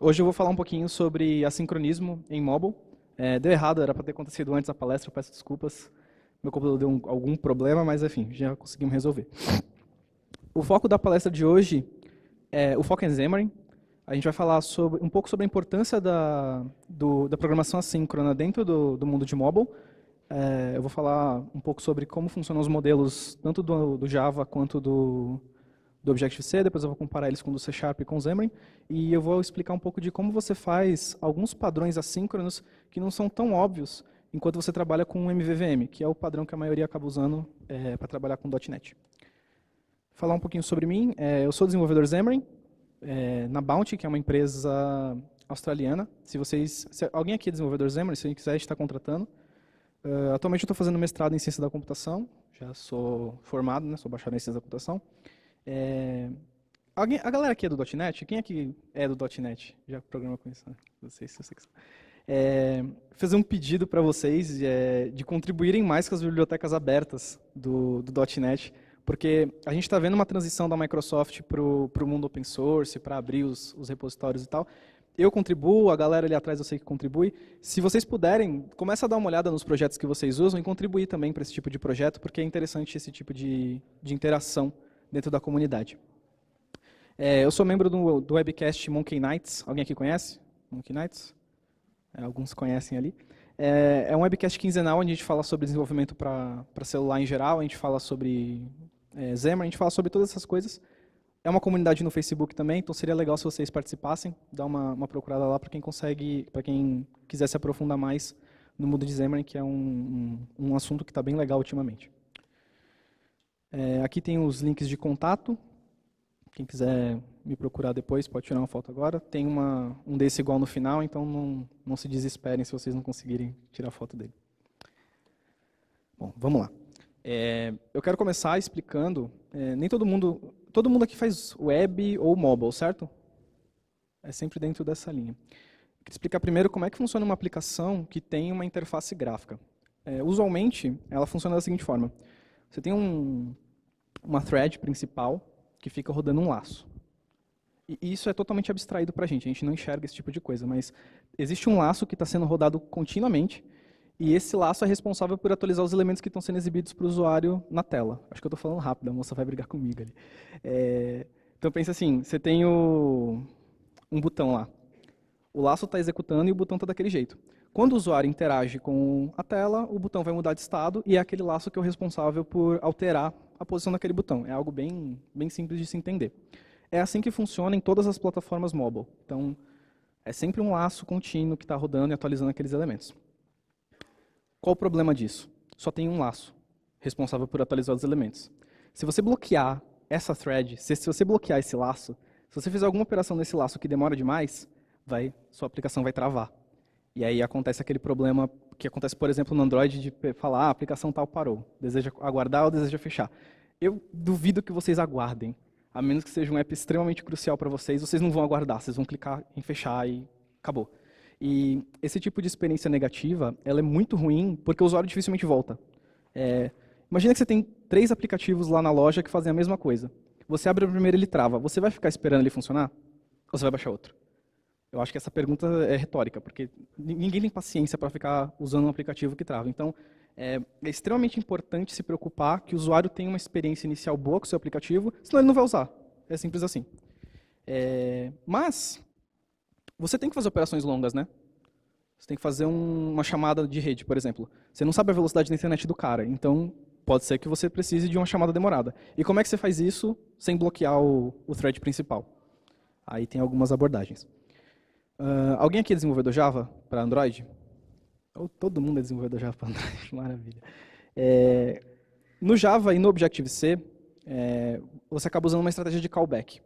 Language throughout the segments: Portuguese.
Hoje eu vou falar um pouquinho sobre assincronismo em mobile. É, deu errado, era para ter acontecido antes a palestra, eu peço desculpas. Meu computador deu um, algum problema, mas enfim, já conseguimos resolver. O foco da palestra de hoje é o foco em Xamarin. A gente vai falar sobre, um pouco sobre a importância da, do, da programação assíncrona dentro do, do mundo de mobile. É, eu vou falar um pouco sobre como funcionam os modelos, tanto do, do Java quanto do, do Objective-C, depois eu vou comparar eles com o do C Sharp e com o Xamarin, e eu vou explicar um pouco de como você faz alguns padrões assíncronos que não são tão óbvios enquanto você trabalha com MVVM, que é o padrão que a maioria acaba usando é, eh, para trabalhar com .NET. Falar um pouquinho sobre mim, é, eu sou desenvolvedor Xamarin, é, na Bounty, que é uma empresa australiana. Se vocês, se alguém aqui é desenvolvedor Xamarin, se alguém quiser, está contratando. Uh, atualmente eu estou fazendo mestrado em ciência da computação, já sou formado, né, sou bacharel em ciência da computação. É... Alguém, a galera aqui é do .NET? Quem aqui é do .NET? Já programa com isso, né? Vocês, se vocês... É, fazer um pedido para vocês é, de contribuírem mais com as bibliotecas abertas do, do .NET, porque a gente está vendo uma transição da Microsoft para o mundo open source, para abrir os, os repositórios e tal, eu contribuo, a galera ali atrás eu sei que contribui. Se vocês puderem, começa a dar uma olhada nos projetos que vocês usam e contribuir também para esse tipo de projeto, porque é interessante esse tipo de, de interação dentro da comunidade. É, eu sou membro do, do webcast Monkey Nights. Alguém aqui conhece Monkey Nights? É, alguns conhecem ali. É, é, um webcast quinzenal onde a gente fala sobre desenvolvimento para celular em geral, a gente fala sobre é, Xamarin, a gente fala sobre todas essas coisas. É uma comunidade no Facebook também, então seria legal se vocês participassem, dar uma, uma procurada lá para quem consegue, para quem quiser se aprofundar mais no mundo de Xamarin, que é um, um, um assunto que está bem legal ultimamente. É, aqui tem os links de contato. Quem quiser me procurar depois, pode tirar uma foto agora. Tem uma, um desse igual no final, então não, não se desesperem se vocês não conseguirem tirar foto dele. Bom, vamos lá. É, eu quero começar explicando. É, nem todo mundo. Todo mundo aqui faz web ou mobile, certo? É sempre dentro dessa linha. Eu quero explicar primeiro como é que funciona uma aplicação que tem uma interface gráfica. É, usualmente, ela funciona da seguinte forma: você tem um, uma thread principal que fica rodando um laço. E isso é totalmente abstraído para a gente, a gente não enxerga esse tipo de coisa, mas existe um laço que está sendo rodado continuamente e esse laço é responsável por atualizar os elementos que estão sendo exibidos para o usuário na tela. Acho que eu estou falando rápido, a moça vai brigar comigo ali. É... Então pensa assim, você tem o... um botão lá. O laço está executando e o botão está daquele jeito. Quando o usuário interage com a tela, o botão vai mudar de estado e é aquele laço que é o responsável por alterar a posição daquele botão. É algo bem, bem simples de se entender. É assim que funciona em todas as plataformas mobile. Então, é sempre um laço contínuo que está rodando e atualizando aqueles elementos. Qual o problema disso? Só tem um laço responsável por atualizar os elementos. Se você bloquear essa thread, se, se você bloquear esse laço, se você fizer alguma operação nesse laço que demora demais, vai, sua aplicação vai travar. E aí acontece aquele problema que acontece, por exemplo, no Android de falar, ah, a aplicação tal parou, deseja aguardar ou deseja fechar. Eu duvido que vocês aguardem, a menos que seja um app extremamente crucial para vocês, vocês não vão aguardar, vocês vão clicar em fechar e acabou. E esse tipo de experiência negativa, ela é muito ruim porque o usuário dificilmente volta. É, imagina que você tem três aplicativos lá na loja que fazem a mesma coisa. Você abre o primeiro, e ele trava. Você vai ficar esperando ele funcionar? Ou você vai baixar outro? Eu acho que essa pergunta é retórica, porque ninguém tem paciência para ficar usando um aplicativo que trava. Então, é, é, extremamente importante se preocupar que o usuário tenha uma experiência inicial boa com o seu aplicativo, senão ele não vai usar. É simples assim. É, mas, você tem que fazer operações longas, né? Você tem que fazer um, uma chamada de rede, por exemplo. Você não sabe a velocidade da internet do cara, então pode ser que você precise de uma chamada demorada. E como é que você faz isso sem bloquear o, o thread principal? Aí tem algumas abordagens. Uh, alguém aqui é desenvolvedor Java para Android? Ou todo mundo é desenvolvedor Java para Android? Maravilha. É, no Java e no Objective-C, é, você acaba usando uma estratégia de callback.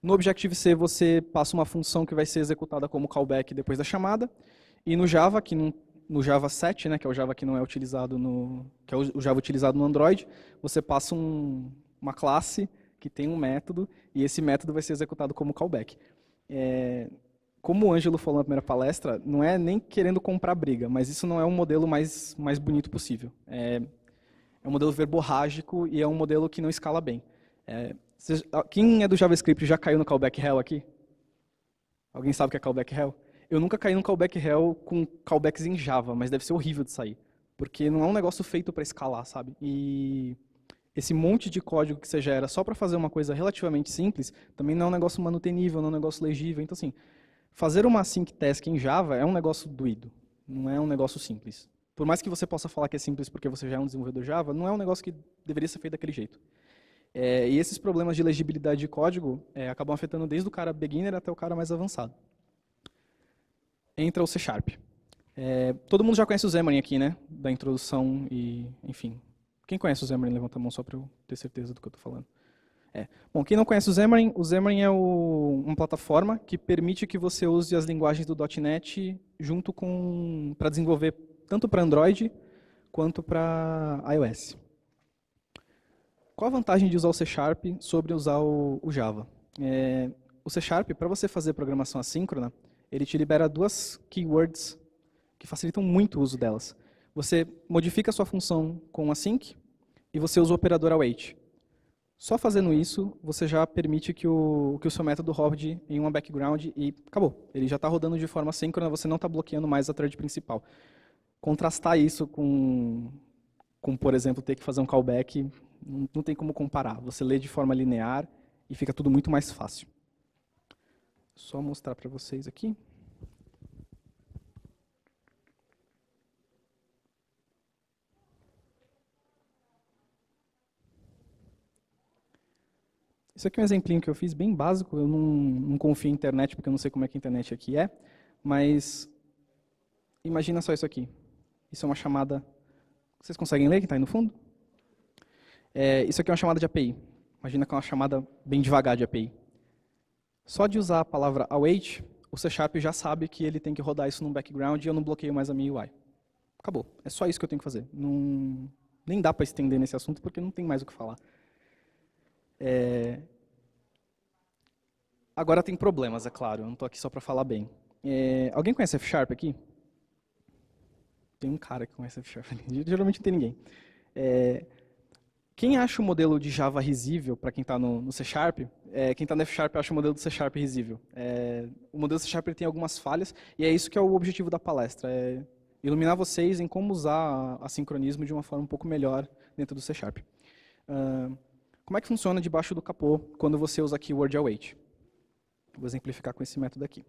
No Objective-C, você passa uma função que vai ser executada como callback depois da chamada. E no Java, que não, no Java 7, né, que é o Java que não é utilizado no, que é o Java utilizado no Android, você passa um, uma classe que tem um método e esse método vai ser executado como callback. É, como o Ângelo falou na primeira palestra, não é nem querendo comprar briga, mas isso não é um modelo mais, mais bonito possível. É, é um modelo verborrágico e é um modelo que não escala bem. É, quem é do JavaScript já caiu no callback hell aqui? Alguém sabe o que é callback hell? Eu nunca caí no callback hell com callbacks em Java, mas deve ser horrível de sair. Porque não é um negócio feito para escalar, sabe? E esse monte de código que você gera só para fazer uma coisa relativamente simples também não é um negócio manutenível, não é um negócio legível. Então, assim, fazer uma sync task em Java é um negócio doído, não é um negócio simples. Por mais que você possa falar que é simples porque você já é um desenvolvedor Java, não é um negócio que deveria ser feito daquele jeito. É, e esses problemas de legibilidade de código é, acabam afetando desde o cara beginner até o cara mais avançado. Entra o C Sharp. É, todo mundo já conhece o Xamarin aqui, né? Da introdução e, enfim. Quem conhece o Xamarin, levanta a mão só para eu ter certeza do que eu estou falando. É. Bom, quem não conhece o Xamarin, o Xamarin é o, uma plataforma que permite que você use as linguagens do .NET junto com para desenvolver tanto para Android quanto para iOS. Qual a vantagem de usar o C Sharp sobre usar o, o Java? É, o C Sharp, para você fazer programação assíncrona, ele te libera duas keywords que facilitam muito o uso delas. Você modifica a sua função com async e você usa o operador await. Só fazendo isso, você já permite que o, que o seu método rode em uma background e acabou. Ele já está rodando de forma síncrona, você não está bloqueando mais a thread principal. Contrastar isso com, com, por exemplo, ter que fazer um callback, não, não tem como comparar. Você lê de forma linear e fica tudo muito mais fácil. Só mostrar para vocês aqui. Isso aqui é um exemplinho que eu fiz bem básico, eu não, não confio em internet porque eu não sei como é que a internet aqui é, mas imagina só isso aqui. Isso é uma chamada, vocês conseguem ler quem está aí no fundo? É, isso aqui é uma chamada de API. Imagina que é uma chamada bem devagar de API. Só de usar a palavra await, o C Sharp já sabe que ele tem que rodar isso num background e eu não bloqueio mais a minha UI. Acabou. É só isso que eu tenho que fazer. Não, nem dá para estender nesse assunto porque não tem mais o que falar. É, Agora tem problemas, é claro, eu não estou aqui só para falar bem. É, alguém conhece F Sharp aqui? Tem um cara que conhece F Sharp, geralmente não tem ninguém. É, quem acha o modelo de Java risível, para quem está no, no, C Sharp, é, quem está no F Sharp acha o modelo do C Sharp risível. É, o modelo do C Sharp tem algumas falhas, e é isso que é o objetivo da palestra, é iluminar vocês em como usar assincronismo de uma forma um pouco melhor dentro do C Sharp. Uh, como é que funciona debaixo do capô quando você usa a keyword await? Vou exemplificar com esse método aqui.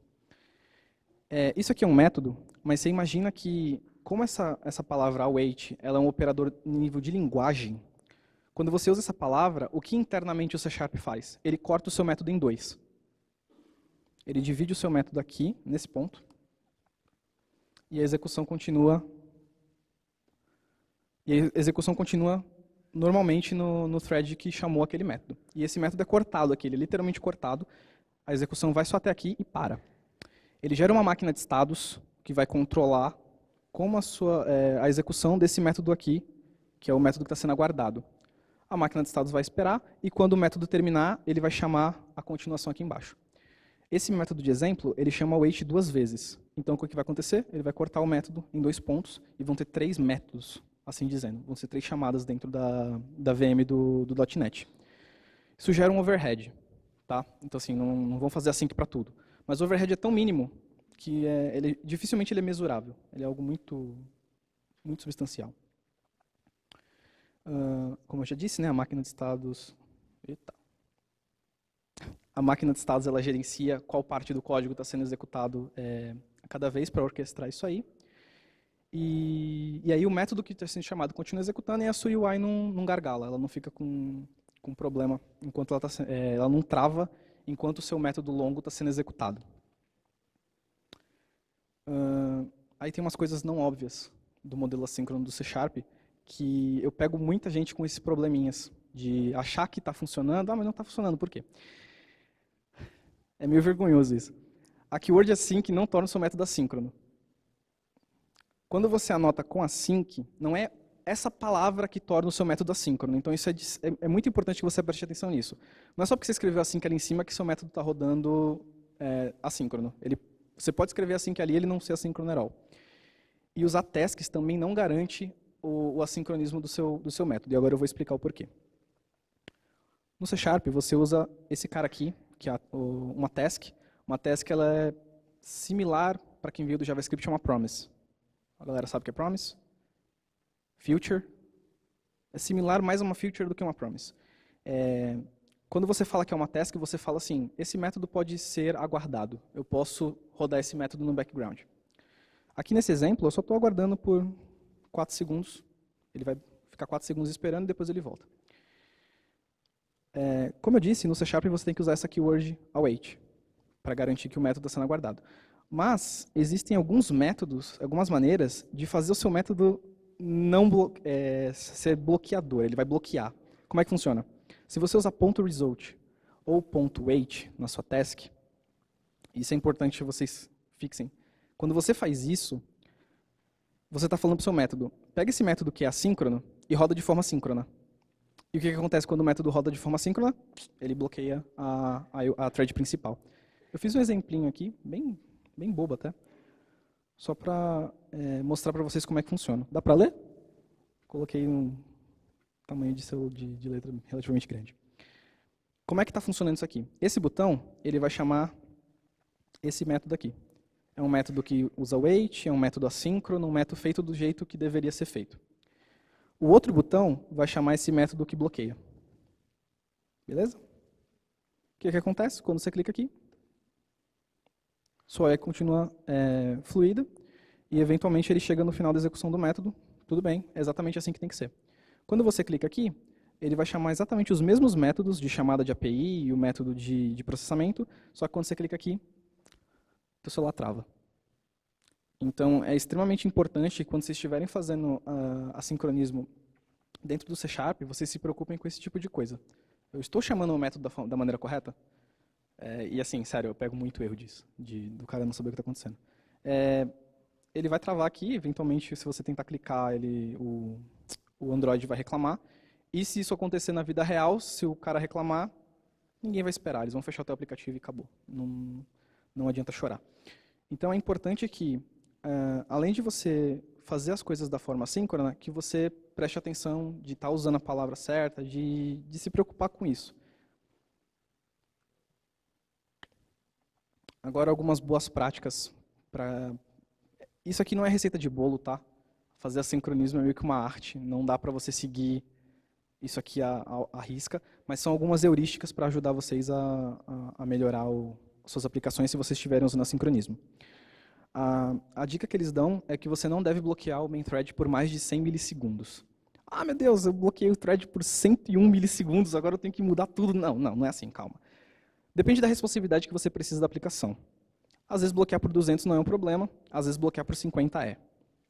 É, isso aqui é um método, mas você imagina que, como essa, essa palavra await ela é um operador nível de linguagem, quando você usa essa palavra, o que internamente o C Sharp faz? Ele corta o seu método em dois. Ele divide o seu método aqui, nesse ponto, e a execução continua e a execução continua normalmente no, no thread que chamou aquele método. E esse método é cortado aqui, ele é literalmente cortado, a execução vai só até aqui e para. Ele gera uma máquina de estados que vai controlar como a, sua, é, a execução desse método aqui, que é o método que está sendo aguardado. A máquina de estados vai esperar e quando o método terminar, ele vai chamar a continuação aqui embaixo. Esse método de exemplo, ele chama wait duas vezes. Então, o que vai acontecer? Ele vai cortar o método em dois pontos e vão ter três métodos, assim dizendo. Vão ser três chamadas dentro da, da VM do, do .NET. Isso gera um overhead. Tá? Então, assim, não, não vão fazer async assim para tudo. Mas o overhead é tão mínimo que é, ele, dificilmente ele é mesurável. Ele é algo muito, muito substancial. Uh, como eu já disse, né, a máquina de estados... Eita. A máquina de estados ela gerencia qual parte do código está sendo executado é, a cada vez para orquestrar isso aí. E, e, aí o método que está sendo chamado continua executando e é a sua UI não, não gargala, ela não fica com com problema enquanto ela, tá, é, ela não trava enquanto o seu método longo está sendo executado. Uh, aí tem umas coisas não óbvias do modelo assíncrono do C Sharp, que eu pego muita gente com esses probleminhas de achar que está funcionando, ah, mas não está funcionando, por quê? É meio vergonhoso isso. A keyword async não torna o seu método assíncrono. Quando você anota com async, não é essa palavra que torna o seu método assíncrono. Então isso é, de, é, é, muito importante que você preste atenção nisso. Não é só porque você escreveu assim que é ali em cima que seu método está rodando é, assíncrono. Ele, você pode escrever assim que é ali ele não ser assíncrono at all. E usar tasks também não garante o, o, assincronismo do seu, do seu método. E agora eu vou explicar o porquê. No C Sharp você usa esse cara aqui, que é uma task. Uma task ela é similar para quem veio do JavaScript a uma promise. A galera sabe o que é promise? Future é similar mais a uma future do que uma promise. É, quando você fala que é uma task, você fala assim: esse método pode ser aguardado. Eu posso rodar esse método no background. Aqui nesse exemplo, eu só estou aguardando por 4 segundos. Ele vai ficar 4 segundos esperando e depois ele volta. É, como eu disse, no C Sharp você tem que usar essa keyword await para garantir que o método está sendo aguardado. Mas existem alguns métodos, algumas maneiras de fazer o seu método não blo é, ser bloqueador, ele vai bloquear. Como é que funciona? Se você usar ponto .result ou ponto .wait na sua task, isso é importante que vocês fixem. Quando você faz isso, você está falando para o seu método, pega esse método que é assíncrono e roda de forma síncrona. E o que, que acontece quando o método roda de forma síncrona? Ele bloqueia a, a, a thread principal. Eu fiz um exemplinho aqui, bem, bem bobo até só para é, mostrar para vocês como é que funciona. Dá para ler? Coloquei um tamanho de, seu, de, de letra relativamente grande. Como é que está funcionando isso aqui? Esse botão, ele vai chamar esse método aqui. É um método que usa wait, é um método assíncrono, um método feito do jeito que deveria ser feito. O outro botão vai chamar esse método que bloqueia. Beleza? O que, que acontece? Quando você clica aqui, sua E é continua é, fluida e eventualmente ele chega no final da execução do método. Tudo bem, é exatamente assim que tem que ser. Quando você clica aqui, ele vai chamar exatamente os mesmos métodos de chamada de API e o método de, de processamento, só que quando você clica aqui, o celular trava. Então, é extremamente importante que quando vocês estiverem fazendo uh, assincronismo dentro do C Sharp, vocês se preocupem com esse tipo de coisa. Eu estou chamando o método da, da maneira correta? É, e assim, sério, eu pego muito erro disso, de, do cara não saber o que está acontecendo. É, ele vai travar aqui, eventualmente, se você tentar clicar, ele, o, o Android vai reclamar. E se isso acontecer na vida real, se o cara reclamar, ninguém vai esperar, eles vão fechar o teu aplicativo e acabou. Não, não adianta chorar. Então é importante que, uh, além de você fazer as coisas da forma síncrona, que você preste atenção de estar tá usando a palavra certa, de, de se preocupar com isso. Agora algumas boas práticas para isso aqui não é receita de bolo, tá? Fazer assincronismo é meio que uma arte, não dá para você seguir isso aqui à, risca, mas são algumas heurísticas para ajudar vocês a, a, a melhorar o, suas aplicações se vocês estiverem usando assincronismo. A, a, dica que eles dão é que você não deve bloquear o main thread por mais de 100 milissegundos. Ah, meu Deus, eu bloqueei o thread por 101 milissegundos, agora eu tenho que mudar tudo. Não, não, não é assim, calma. Depende da responsividade que você precisa da aplicação. Às vezes bloquear por 200 não é um problema, às vezes bloquear por 50 é.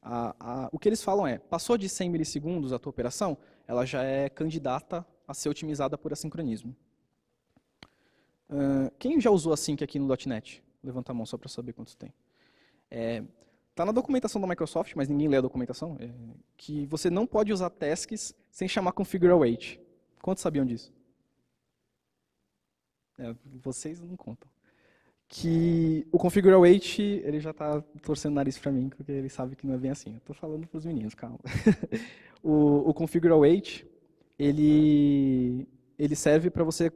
A, a, o que eles falam é, passou de 100 milissegundos a tua operação, ela já é candidata a ser otimizada por assincronismo. Uh, quem já usou async aqui no .NET? Levanta a mão só para saber quantos tem. Está é, tá na documentação da Microsoft, mas ninguém lê a documentação, é, que você não pode usar tasks sem chamar configure await. Quantos sabiam disso? É, vocês não contam. Que o Configure Await, ele já está torcendo o nariz para mim, porque ele sabe que não é bem assim. estou falando para os meninos, calma. o, o configurar ele, ele serve para você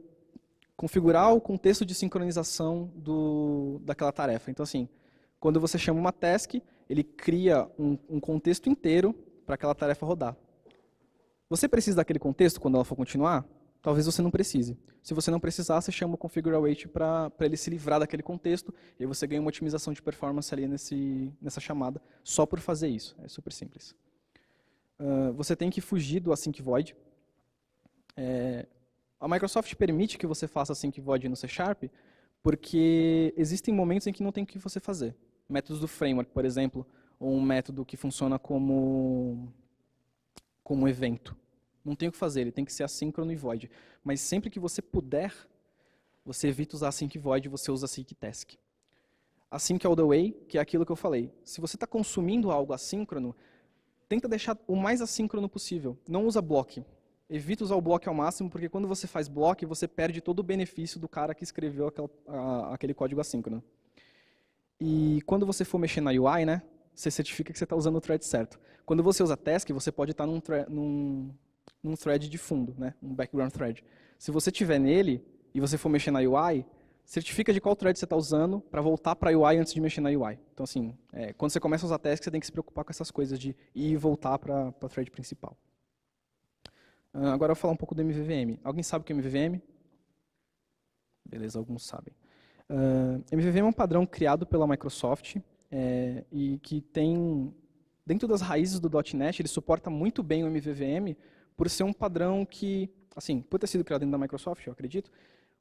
configurar o contexto de sincronização do, daquela tarefa. Então, assim, quando você chama uma task, ele cria um, um contexto inteiro para aquela tarefa rodar. Você precisa daquele contexto quando ela for continuar? talvez você não precise. Se você não precisar, você chama o configure await para ele se livrar daquele contexto, e você ganha uma otimização de performance ali nesse, nessa chamada, só por fazer isso. É super simples. Uh, você tem que fugir do async void. É, a Microsoft permite que você faça async void no C Sharp, porque existem momentos em que não tem o que você fazer. Métodos do framework, por exemplo, ou um método que funciona como, como evento. Não tem o que fazer, ele tem que ser assíncrono e void. Mas sempre que você puder, você evita usar async void, você usa async task. Async all the way, que é aquilo que eu falei. Se você está consumindo algo assíncrono, tenta deixar o mais assíncrono possível. Não usa block. Evita usar o block ao máximo, porque quando você faz block, você perde todo o benefício do cara que escreveu aquela, a, aquele código assíncrono. E quando você for mexer na UI, né, você certifica que você está usando o thread certo. Quando você usa task, você pode estar tá num, num, num thread de fundo, né? um background thread. Se você tiver nele e você for mexer na UI, certifica de qual thread você está usando para voltar para a UI antes de mexer na UI. Então, assim, é, quando você começa a usar task, você tem que se preocupar com essas coisas de ir e voltar para a thread principal. Uh, agora eu vou falar um pouco do MVVM. Alguém sabe o que é MVVM? Beleza, alguns sabem. Uh, MVVM é um padrão criado pela Microsoft é, e que tem, dentro das raízes do .NET, ele suporta muito bem o MVVM, por ser um padrão que, assim, por ter sido criado dentro da Microsoft, eu acredito,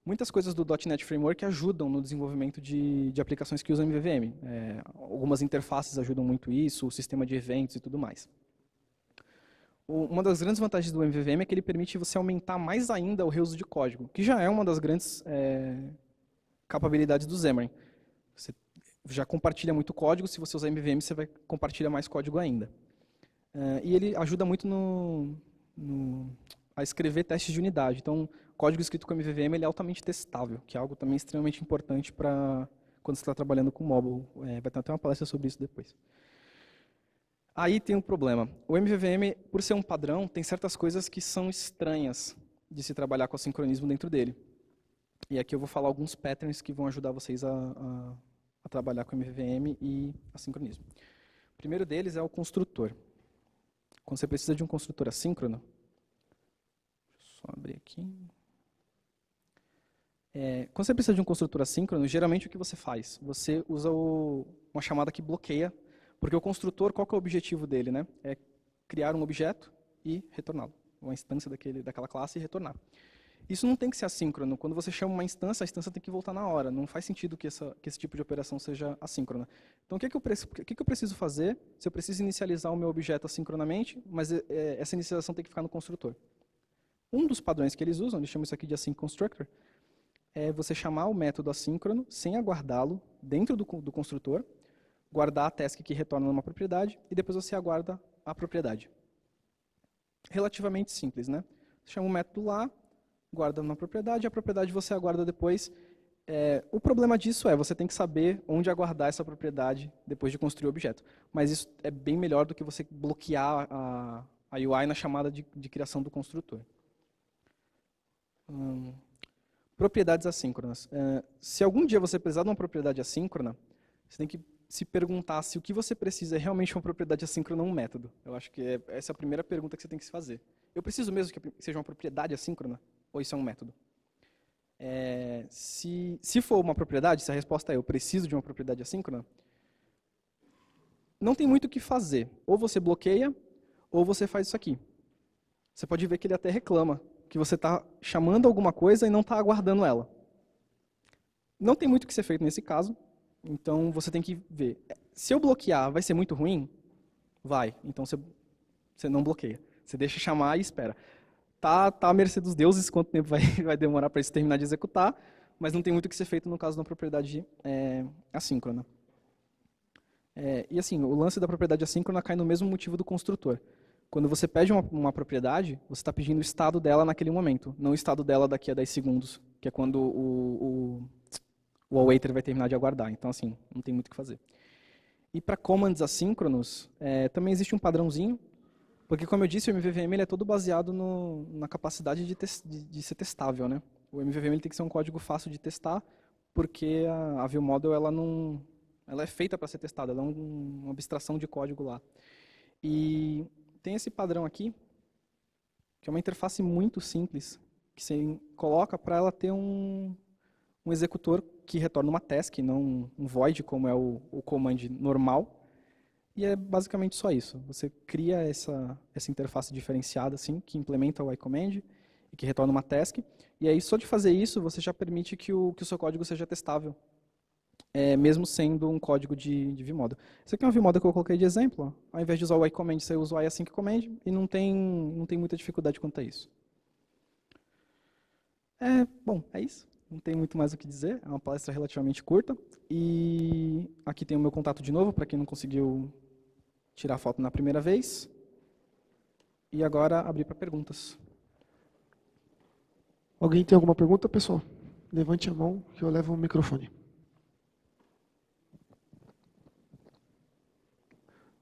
muitas coisas do .NET Framework ajudam no desenvolvimento de, de aplicações que usam MVVM. É, algumas interfaces ajudam muito isso, o sistema de eventos e tudo mais. O, uma das grandes vantagens do MVVM é que ele permite você aumentar mais ainda o reuso de código, que já é uma das grandes é, capacidades do Xamarin. Você já compartilha muito código, se você usar MVVM, você vai compartilhar mais código ainda. É, e ele ajuda muito no, no, a escrever testes de unidade. Então, código escrito com MVVM ele é altamente testável, que é algo também extremamente importante para quando você está trabalhando com mobile. É, vai ter até uma palestra sobre isso depois. Aí tem um problema. O MVVM, por ser um padrão, tem certas coisas que são estranhas de se trabalhar com sincronismo dentro dele. E aqui eu vou falar alguns patterns que vão ajudar vocês a, a, a trabalhar com MVVM e assincronismo. O primeiro deles é o construtor. Quando você precisa de um construtor assíncrono, só abrir aqui. É, quando você precisa de um construtor assíncrono, geralmente o que você faz? Você usa o, uma chamada que bloqueia, porque o construtor, qual é o objetivo dele? Né? É criar um objeto e retorná-lo, uma instância daquele, daquela classe e retornar. Isso não tem que ser assíncrono. Quando você chama uma instância, a instância tem que voltar na hora. Não faz sentido que, essa, que esse tipo de operação seja assíncrona. Então, o que, é que, eu, que, é que eu preciso fazer se eu preciso inicializar o meu objeto assincronamente, mas é, é, essa inicialização tem que ficar no construtor? Um dos padrões que eles usam, eles chamam isso aqui de async constructor, é você chamar o método assíncrono sem aguardá-lo dentro do, do construtor, guardar a task que retorna numa propriedade e depois você aguarda a propriedade. Relativamente simples, né? Você chama o método lá, guarda na propriedade, a propriedade você aguarda depois. É, o problema disso é você tem que saber onde aguardar essa propriedade depois de construir o objeto. Mas isso é bem melhor do que você bloquear a, a UI na chamada de, de criação do construtor. Hum, propriedades assíncronas. É, se algum dia você precisar de uma propriedade assíncrona, você tem que se perguntar se o que você precisa é realmente uma propriedade assíncrona ou um método. Eu acho que é, essa é a primeira pergunta que você tem que se fazer. Eu preciso mesmo que seja uma propriedade assíncrona? ou isso é um método? É, se, se for uma propriedade, se a resposta é eu preciso de uma propriedade assíncrona, não tem muito o que fazer. Ou você bloqueia, ou você faz isso aqui. Você pode ver que ele até reclama que você está chamando alguma coisa e não está aguardando ela. Não tem muito o que ser feito nesse caso, então você tem que ver. Se eu bloquear, vai ser muito ruim? Vai. Então você, você não bloqueia. Você deixa chamar e espera tá, tá à mercê dos deuses quanto tempo vai, vai demorar para isso terminar de executar, mas não tem muito o que ser feito no caso de uma propriedade é, assíncrona. É, e assim, o lance da propriedade assíncrona cai no mesmo motivo do construtor. Quando você pede uma, uma propriedade, você está pedindo o estado dela naquele momento, não o estado dela daqui a 10 segundos, que é quando o, o, o awaiter vai terminar de aguardar. Então, assim, não tem muito o que fazer. E para commands assíncronos, é, também existe um padrãozinho porque, como eu disse, o MVVM ele é todo baseado no, na capacidade de, te, de, de, ser testável. Né? O MVVM ele tem que ser um código fácil de testar, porque a, a ViewModel ela não, ela é feita para ser testada, ela é um, uma abstração de código lá. E tem esse padrão aqui, que é uma interface muito simples, que você coloca para ela ter um, um executor que retorna uma task, não um void, como é o, o command normal. E é basicamente só isso. Você cria essa, essa interface diferenciada, assim, que implementa o iCommand e que retorna uma task. E aí, só de fazer isso, você já permite que o, que o seu código seja testável, é, mesmo sendo um código de, de vmodel. Isso aqui é um vmodel que eu coloquei de exemplo. Ao invés de usar o iCommand, você usa o iAsyncCommand e não tem, não tem muita dificuldade quanto a isso. É, bom, é isso. Não tem muito mais o que dizer. É uma palestra relativamente curta. E aqui tem o meu contato de novo, para quem não conseguiu tirar foto na primeira vez. E agora abrir para perguntas. Alguém tem alguma pergunta, pessoal? Levante a mão que eu levo o microfone.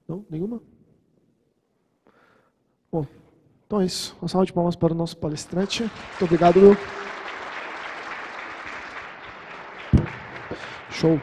Não? Nenhuma? Bom, então é isso. Uma salva de palmas para o nosso palestrante. Muito obrigado, Show.